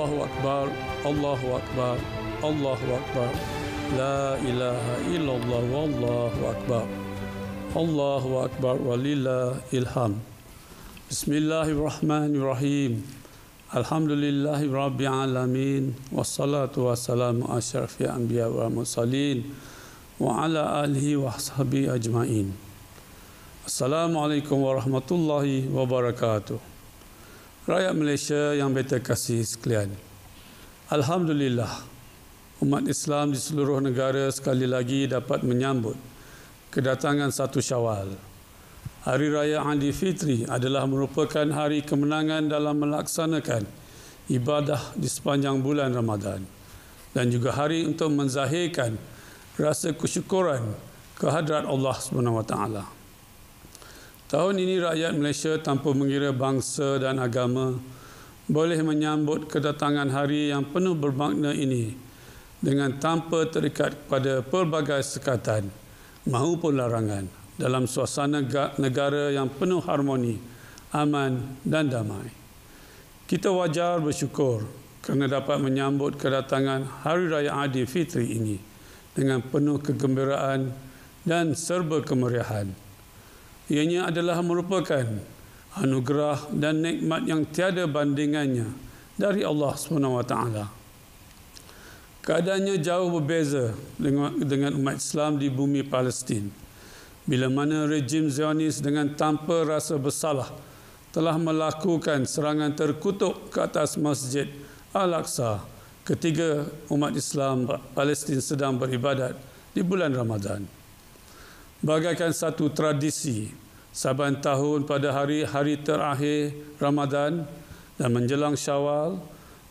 الله أكبر الله أكبر الله أكبر لا إله إلا الله والله أكبر الله أكبر ولله الحمد بسم الله الرحمن الرحيم الحمد لله رب العالمين والصلاة والسلام على أشرف الأنبياء والمرسلين وعلى آله وصحبه أجمعين السلام عليكم ورحمة الله وبركاته Rakyat Malaysia yang beta kasih sekalian. Alhamdulillah, umat Islam di seluruh negara sekali lagi dapat menyambut kedatangan satu syawal. Hari Raya Andi Fitri adalah merupakan hari kemenangan dalam melaksanakan ibadah di sepanjang bulan Ramadan dan juga hari untuk menzahirkan rasa kesyukuran kehadrat Allah Subhanahu Wa Tahun ini rakyat Malaysia tanpa mengira bangsa dan agama boleh menyambut kedatangan hari yang penuh bermakna ini dengan tanpa terikat pada pelbagai sekatan maupun larangan dalam suasana negara yang penuh harmoni, aman dan damai. Kita wajar bersyukur kerana dapat menyambut kedatangan Hari Raya Fitri ini dengan penuh kegembiraan dan serba kemeriahan ianya adalah merupakan anugerah dan nikmat yang tiada bandingannya dari Allah SWT. Keadaannya jauh berbeza dengan, dengan umat Islam di bumi Palestin. Bila mana rejim Zionis dengan tanpa rasa bersalah telah melakukan serangan terkutuk ke atas masjid Al-Aqsa ketika umat Islam Palestin sedang beribadat di bulan Ramadan bagaikan satu tradisi saban tahun pada hari-hari terakhir Ramadan dan menjelang Syawal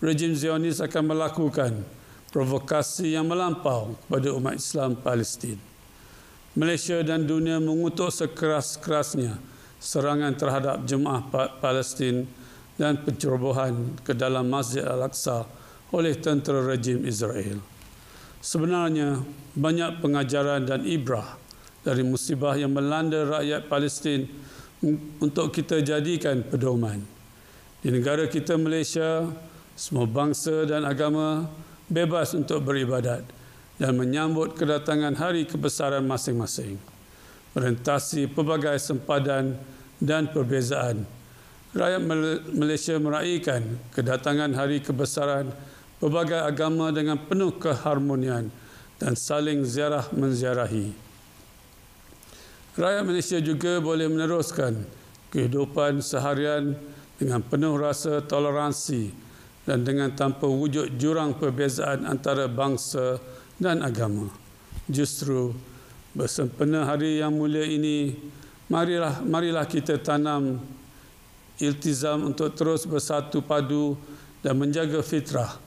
rejim Zionis akan melakukan provokasi yang melampau kepada umat Islam Palestin Malaysia dan dunia mengutuk sekeras-kerasnya serangan terhadap jemaah Palestin dan pencerobohan ke dalam Masjid Al-Aqsa oleh tentera rejim Israel. Sebenarnya banyak pengajaran dan ibrah dari musibah yang melanda rakyat Palestin untuk kita jadikan pedoman. Di negara kita Malaysia, semua bangsa dan agama bebas untuk beribadat dan menyambut kedatangan hari kebesaran masing-masing. Merentasi pelbagai sempadan dan perbezaan. Rakyat Malaysia meraihkan kedatangan hari kebesaran pelbagai agama dengan penuh keharmonian dan saling ziarah menziarahi. Rakyat Malaysia juga boleh meneruskan kehidupan seharian dengan penuh rasa toleransi dan dengan tanpa wujud jurang perbezaan antara bangsa dan agama. Justru bersempena hari yang mulia ini, marilah marilah kita tanam iltizam untuk terus bersatu padu dan menjaga fitrah,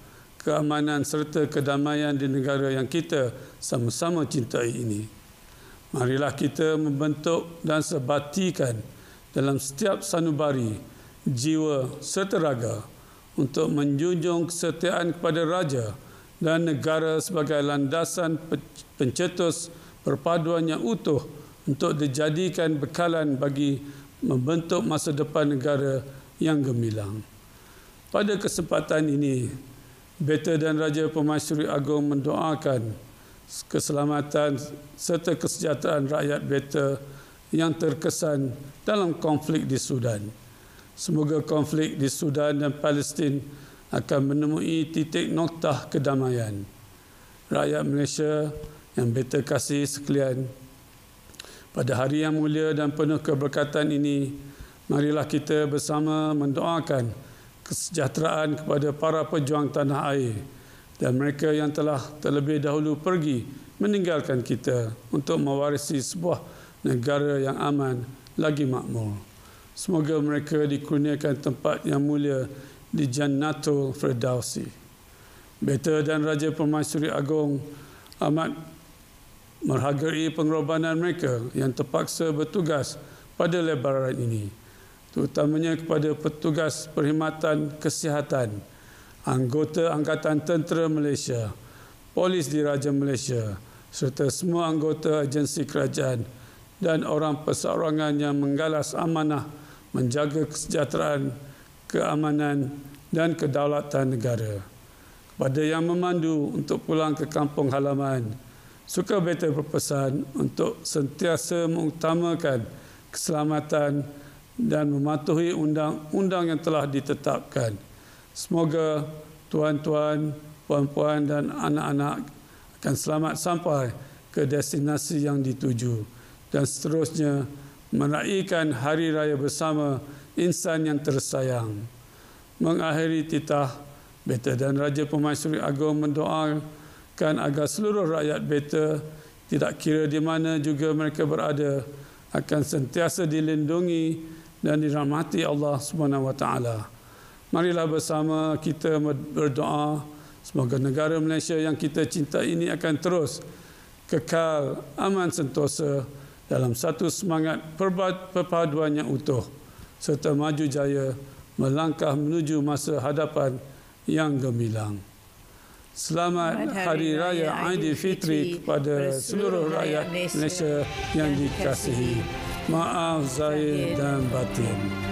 keamanan serta kedamaian di negara yang kita sama-sama cintai ini. Marilah kita membentuk dan sebatikan dalam setiap sanubari jiwa serta raga untuk menjunjung kesetiaan kepada raja dan negara sebagai landasan pencetus perpaduan yang utuh untuk dijadikan bekalan bagi membentuk masa depan negara yang gemilang. Pada kesempatan ini, Beta dan Raja Pemaisuri Agong mendoakan keselamatan serta kesejahteraan rakyat beta yang terkesan dalam konflik di Sudan. Semoga konflik di Sudan dan Palestin akan menemui titik noktah kedamaian. Rakyat Malaysia yang beta kasih sekalian, pada hari yang mulia dan penuh keberkatan ini, marilah kita bersama mendoakan kesejahteraan kepada para pejuang tanah air dan mereka yang telah terlebih dahulu pergi meninggalkan kita untuk mewarisi sebuah negara yang aman lagi makmur. Semoga mereka dikurniakan tempat yang mulia di Jannatul Firdausi. Beta dan Raja Permaisuri Agong amat merhargai pengorbanan mereka yang terpaksa bertugas pada lebaran ini. Terutamanya kepada petugas perkhidmatan kesihatan, anggota Angkatan Tentera Malaysia, Polis di Raja Malaysia serta semua anggota agensi kerajaan dan orang perseorangan yang menggalas amanah menjaga kesejahteraan, keamanan dan kedaulatan negara. Kepada yang memandu untuk pulang ke kampung halaman, suka beta berpesan untuk sentiasa mengutamakan keselamatan dan mematuhi undang-undang yang telah ditetapkan. Semoga tuan-tuan, puan-puan dan anak-anak akan selamat sampai ke destinasi yang dituju dan seterusnya meraihkan hari raya bersama insan yang tersayang. Mengakhiri titah, Beta dan Raja Pemaisuri Agong mendoakan agar seluruh rakyat Beta tidak kira di mana juga mereka berada akan sentiasa dilindungi dan dirahmati Allah Subhanahu wa Marilah bersama kita berdoa semoga negara Malaysia yang kita cinta ini akan terus kekal aman sentosa dalam satu semangat perpaduan yang utuh serta maju jaya melangkah menuju masa hadapan yang gemilang. Selamat Hari Raya Aidilfitri kepada seluruh rakyat Malaysia yang dikasihi. Maaf Zahir dan Batin.